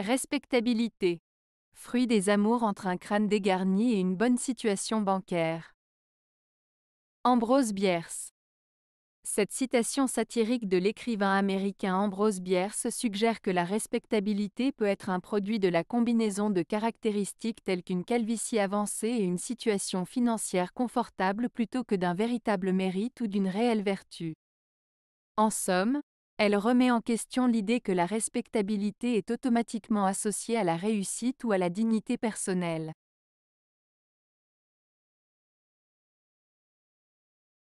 Respectabilité. Fruit des amours entre un crâne dégarni et une bonne situation bancaire. Ambrose Bierce. Cette citation satirique de l'écrivain américain Ambrose Bierce suggère que la respectabilité peut être un produit de la combinaison de caractéristiques telles qu'une calvitie avancée et une situation financière confortable plutôt que d'un véritable mérite ou d'une réelle vertu. En somme, elle remet en question l'idée que la respectabilité est automatiquement associée à la réussite ou à la dignité personnelle.